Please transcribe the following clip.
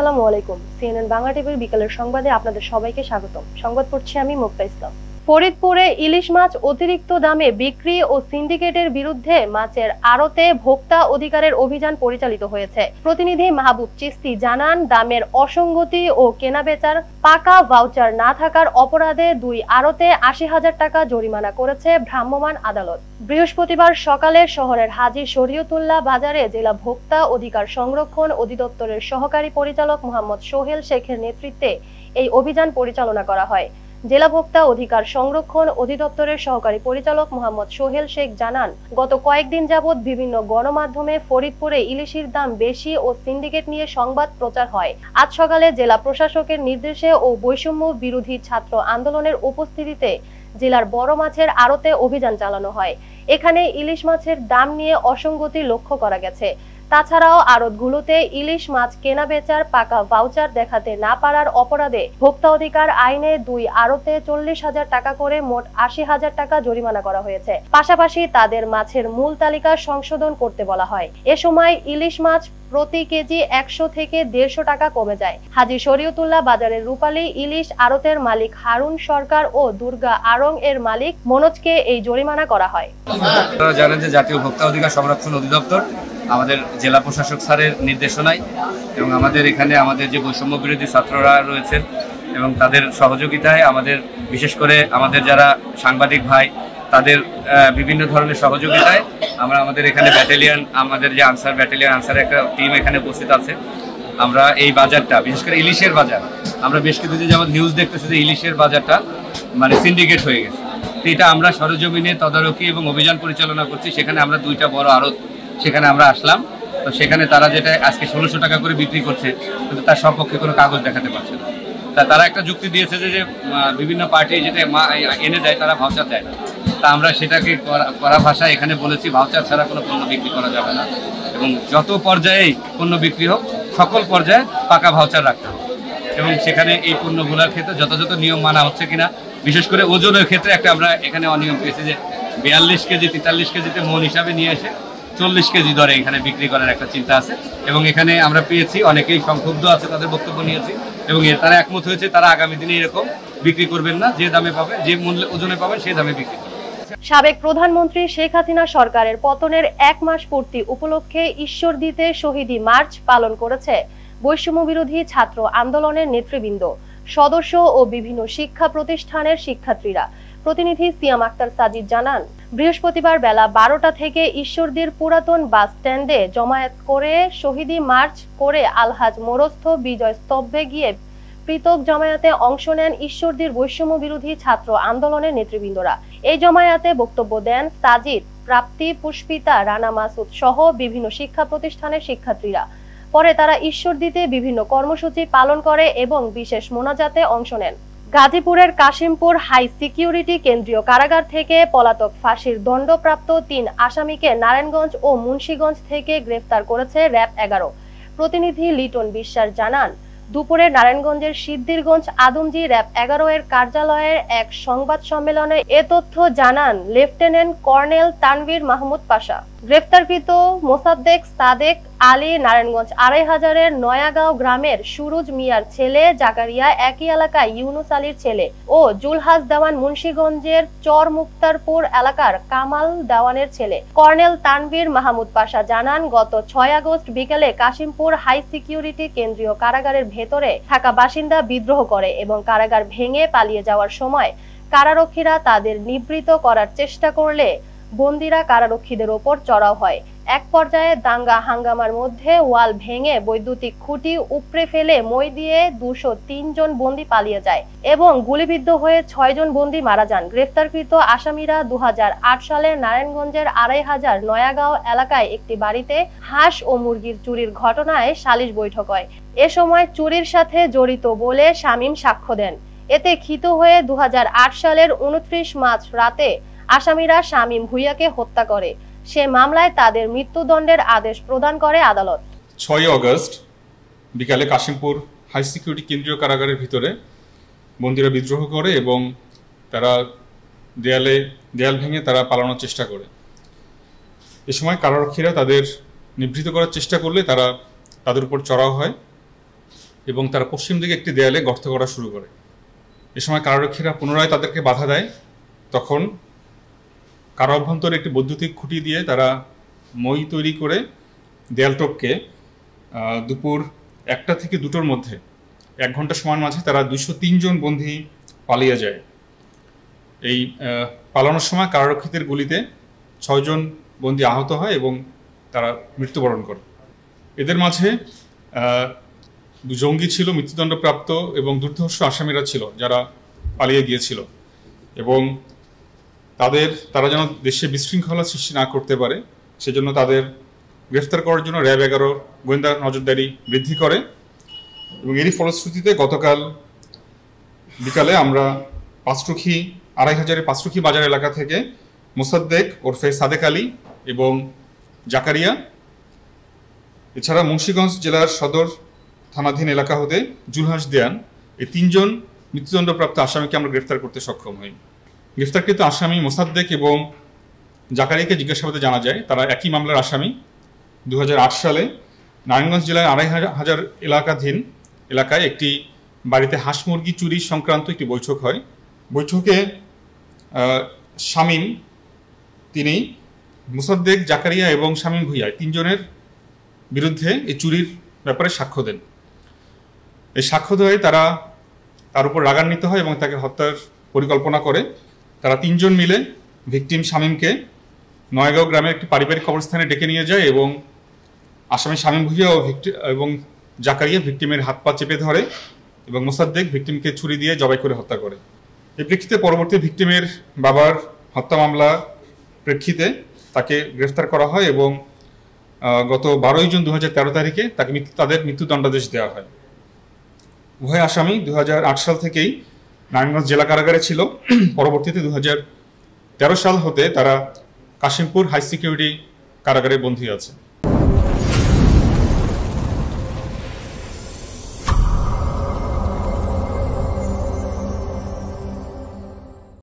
আসসালামু আলাইকুম সিএনএন বাংলা টিভির বিকালের সংবাদে আপনাদের সবাইকে স্বাগতম সংবাদ পড়ছি আমি মুক্তা ইসলাম ফরিদপুরে ইলিশ মাছ অতিরিক্ত দামে বিক্রি ও সিন্ডিকেটের বিরুদ্ধে মাছের আড়তে ভোক্তা অধিকারের অভিযান পরিচালিত হয়েছে প্রতিনিধি মাহবুব চিস্তি জানান দামের অসঙ্গতি ও কেনাবেচার পাকা ভাউচার না থাকার অপরাধে দুই আড়তে আশি হাজার টাকা জরিমানা করেছে ভ্রাম্যমান আদালত বৃহস্পতিবার সকালে শহরের হাজি শরীয়তুল্লাহ বাজারে জেলা ভোক্তা অধিকার সংরক্ষণ অধিদপ্তরের সহকারী পরিচালক মোহাম্মদ সোহেল শেখের নেতৃত্বে এই অভিযান পরিচালনা করা হয় জেলা ভোক্তা অধিকার সংরক্ষণ অধিদপ্তরের সহকারী পরিচালক মোহাম্মদ সোহেল শেখ জানান গত কয়েকদিন যাবৎ বিভিন্ন গণমাধ্যমে ফরিদপুরে ইলিশির দাম বেশি ও সিন্ডিকেট নিয়ে সংবাদ প্রচার হয় আজ সকালে জেলা প্রশাসকের নির্দেশে ও বৈষম্য বিরোধী ছাত্র আন্দোলনের উপস্থিতিতে জেলার বড় মাছের আড়তে অভিযান চালানো হয় এখানে ইলিশ মাছের দাম নিয়ে অসঙ্গতি লক্ষ্য করা গেছে তাছাড়াও আড়তগুলোতে ইলিশ মাছ কেনা বেচার পাকা ভাউচার দেখাতে না পারার অপরাধে ভোক্তা অধিকার আইনে দুই আড়তে চল্লিশ হাজার টাকা করে মোট আশি হাজার টাকা জরিমানা করা হয়েছে পাশাপাশি তাদের মাছের মূল তালিকা সংশোধন করতে বলা হয় এ সময় ইলিশ মাছ প্রতি কেজি একশো থেকে দেড়শো টাকা কমে যায় হাজি শরীয়তুল্লাহ বাজারের রূপালী ইলিশ আড়তের মালিক হারুন সরকার ও দুর্গা আরং এর মালিক মনোজকে এই জরিমানা করা হয় জানেন যে জাতীয় ভোক্তা অধিকার সংরক্ষণ অধিদপ্তর আমাদের জেলা প্রশাসক স্যারের নির্দেশনায় এবং আমাদের এখানে আমাদের যে বৈষম্য বিরোধী ছাত্ররা রয়েছেন এবং তাদের সহযোগিতায় আমাদের বিশেষ করে আমাদের যারা সাংবাদিক ভাই তাদের বিভিন্ন ধরনের সহযোগিতায় আমরা আমাদের এখানে ব্যাটালিয়ান আমাদের যে আনসার ব্যাটালিয়ান আনসারের একটা টিম এখানে উপস্থিত আছে আমরা এই বাজারটা বিশেষ করে ইলিশের বাজার আমরা বেশ কিছু যেমন নিউজ দেখতেছি যে ইলিশের বাজারটা মানে সিন্ডিকেট হয়ে গেছে তো এটা আমরা সরজমিনে তদারকি এবং অভিযান পরিচালনা করছি সেখানে আমরা দুইটা বড় আরত সেখানে আমরা আসলাম তো সেখানে তারা যেটা আজকে ষোলোশো টাকা করে বিক্রি করছে কিন্তু তার সপক্ষে কোনো কাগজ দেখাতে পারছে না তা তারা একটা যুক্তি দিয়েছে যে বিভিন্ন পার্টি যেটা এনে দেয় তারা ভাউচার দেয় না তা আমরা সেটাকে করা ভাষা এখানে বলেছি ভাউচার ছাড়া কোনো পণ্য বিক্রি করা যাবে না এবং যত পর্যায়েই পণ্য বিক্রি হোক সকল পর্যায়ে পাকা ভাউচার রাখতে হবে এবং সেখানে এই পণ্যগুলোর ক্ষেত্রে যথাযথ নিয়ম মানা হচ্ছে কিনা বিশেষ করে ওজনের ক্ষেত্রে একটা আমরা এখানে অনিয়ম পেয়েছি যে বিয়াল্লিশ কেজি তেতাল্লিশ কেজিতে মন হিসাবে নিয়ে এসে চল্লিশ কেজি দরে এখানে বিক্রি করার একটা চিন্তা আছে এবং এখানে আমরা পেয়েছি অনেকেই সংক্ষুব্ধ আছে তাদের বক্তব্য নিয়েছি এবং তারা একমত হয়েছে তারা আগামী দিনে এরকম বিক্রি করবেন না যে দামে পাবে যে মূল্য ওজনে পাবে সেই দামে বিক্রি সাবেক প্রধানমন্ত্রী শেখ হাসিনা সরকারের পতনের এক মাস পূর্তি উপলক্ষে ঈশ্বর দিতে শহীদি মার্চ পালন করেছে বৈষম্য বিরোধী ছাত্র আন্দোলনের নেতৃবৃন্দ সদস্য ও বিভিন্ন শিক্ষা প্রতিষ্ঠানের শিক্ষার্থীরা প্রতিনিধি সিয়াম আক্তার সাজিদ জানান বৃহস্পতিবার বেলা বারোটা থেকে ঈশ্বরদীর পুরাতন বাস স্ট্যান্ডে জমায়েত করে শহীদি মার্চ করে আলহাজ মোরস্থ বিজয় স্তব্ধে গিয়ে পৃথক জমায়াতে অংশ নেন ঈশ্বরদীর বৈষম্য বিরোধী ছাত্র আন্দোলনের নেতৃবৃন্দরা এই জমায়াতে বক্তব্য দেন সাজিদ প্রাপ্তি পুষ্পিতা রানা মাসুদ সহ বিভিন্ন শিক্ষা প্রতিষ্ঠানের শিক্ষার্থীরা পরে তারা দিতে বিভিন্ন কর্মসূচি পালন করে এবং বিশেষ মোনাজাতে অংশ নেন গাজীপুরের কাশিমপুর হাই সিকিউরিটি কেন্দ্রীয় কারাগার থেকে পলাতক ফাঁসির দণ্ডপ্রাপ্ত তিন আসামিকে নারায়ণগঞ্জ ও মুন্সীগঞ্জ থেকে গ্রেফতার করেছে র্যাব এগারো প্রতিনিধি লিটন বিশ্বাস জানান দুপুরে নারায়ণগঞ্জের সিদ্দিরগঞ্জ আদমজি র্যাব এগারো এর কার্যালয়ের এক সংবাদ সম্মেলনে এ তথ্য জানান লেফটেন্যান্ট কর্নেল তানভীর মাহমুদ পাশা গ্রেফতারকৃত মোসাদ্দেক সাদেক আলী নারায়ণগঞ্জ আড়াই হাজারের নয়াগাঁও গ্রামের সুরুজ মিয়ার ছেলে জাকারিয়া একই এলাকায় ইউনুস আলীর ছেলে ও জুলহাস দেওয়ান মুন্সীগঞ্জের চর মুক্তারপুর এলাকার কামাল দেওয়ানের ছেলে কর্নেল তানবীর মাহমুদ পাশা জানান গত ছয় আগস্ট বিকেলে কাশিমপুর হাই সিকিউরিটি কেন্দ্রীয় কারাগারের ভেতরে থাকা বাসিন্দা বিদ্রোহ করে এবং কারাগার ভেঙে পালিয়ে যাওয়ার সময় কারারক্ষীরা তাদের নিবৃত করার চেষ্টা করলে বন্দিরা কারারক্ষীদের ওপর চড়াও হয় এক পর্যায়ে দাঙ্গা হাঙ্গামার মধ্যে ওয়াল ভেঙে বৈদ্যুতিক খুঁটি উপড়ে ফেলে মই দিয়ে দুশো জন বন্দি পালিয়ে যায় এবং গুলিবিদ্ধ হয়ে ছয়জন বন্দি মারা যান গ্রেফতারকৃত আসামিরা দু সালে নারায়ণগঞ্জের আড়াই হাজার নয়াগাঁও এলাকায় একটি বাড়িতে হাঁস ও মুরগির চুরির ঘটনায় সালিশ বৈঠক হয় এ সময় চুরির সাথে জড়িত বলে শামীম সাক্ষ্য দেন এতে ক্ষিত হয়ে দু সালের উনত্রিশ মার্চ রাতে আসামিরা শামীম ভুইয়াকে হত্যা করে সে মামলায় তাদের মৃত্যুদণ্ডের আদেশ প্রদান করে আদালত ছয় অগস্ট বিকালে কাশিমপুর হাই সিকিউরিটি কেন্দ্রীয় কারাগারের ভিতরে বন্দিরা বিদ্রোহ করে এবং তারা দেয়ালে দেয়াল ভেঙে তারা পালানোর চেষ্টা করে এ সময় কারারক্ষীরা তাদের নিভৃত করার চেষ্টা করলে তারা তাদের উপর চড়াও হয় এবং তারা পশ্চিম দিকে একটি দেয়ালে গর্ত করা শুরু করে এ সময় কারারক্ষীরা পুনরায় তাদেরকে বাধা দেয় তখন কার অভ্যন্তরে একটি বৈদ্যুতিক খুঁটি দিয়ে তারা মই তৈরি করে দেয়ালটককে দুপুর একটা থেকে দুটোর মধ্যে এক ঘন্টা সময়ের মাঝে তারা দুশো তিনজন বন্দী পালিয়ে যায় এই পালানোর সময় কারারক্ষীদের গুলিতে ছয়জন বন্দী আহত হয় এবং তারা মৃত্যুবরণ করে এদের মাঝে জঙ্গি ছিল মৃত্যুদণ্ডপ্রাপ্ত এবং দুর্ধর্ষ আসামিরা ছিল যারা পালিয়ে গিয়েছিল এবং তাদের তারা যেন দেশে বিশৃঙ্খলা সৃষ্টি না করতে পারে সেজন্য তাদের গ্রেফতার করার জন্য র্যাব এগারো গোয়েন্দা নজরদারি বৃদ্ধি করে এবং এরই ফলশ্রুতিতে গতকাল বিকালে আমরা পাঁচটুখি আড়াই হাজারের পাঁচটুখি বাজার এলাকা থেকে মোসাদ্দেক ওরফে সাদেক আলী এবং জাকারিয়া এছাড়া মুন্সীগঞ্জ জেলার সদর থানাধীন এলাকা হতে জুলহাস দেয়ান এই তিনজন মৃত্যুদণ্ডপ্রাপ্ত আসামিকে আমরা গ্রেফতার করতে সক্ষম হই গ্রেফতারকৃত আসামি মোসাদ্দেক এবং জাকারিয়াকে জিজ্ঞাসাবাদে জানা যায় তারা একই মামলার আসামি দু সালে নারায়ণগঞ্জ জেলায় আড়াই হাজার এলাকাধীন এলাকায় একটি বাড়িতে হাঁস মুরগি চুরি সংক্রান্ত একটি বৈঠক হয় বৈঠকে শামীম তিনি মুসাদ্দেক জাকারিয়া এবং শামীম ভুইয়া তিনজনের বিরুদ্ধে এই চুরির ব্যাপারে সাক্ষ্য দেন এই সাক্ষ্য দেওয়ায় তারা তার উপর রাগান্বিত হয় এবং তাকে হত্যার পরিকল্পনা করে তারা তিনজন মিলে ভিকটিম শামীমকে নয়গাঁও গ্রামের একটি পারিবারিক কবরস্থানে ডেকে নিয়ে যায় এবং আসামি শামীম ভুইয়া ও ভিক্টি এবং জাকারিয়া ভিকটিমের হাত পা চেপে ধরে এবং মোসাদ্দেক ভিকটিমকে ছুরি দিয়ে জবাই করে হত্যা করে এই প্রেক্ষিতে পরবর্তী ভিকটিমের বাবার হত্যা মামলা প্রেক্ষিতে তাকে গ্রেফতার করা হয় এবং গত বারোই জুন দু তারিখে তাকে তাদের মৃত্যুদণ্ডাদেশ দেওয়া হয় উভয় আসামি দু সাল থেকেই নারায়ণগঞ্জ জেলা কারাগারে ছিল পরবর্তীতে দু তেরো সাল হতে তারা কাশিমপুর হাই সিকিউরিটি কারাগারে বন্দী আছে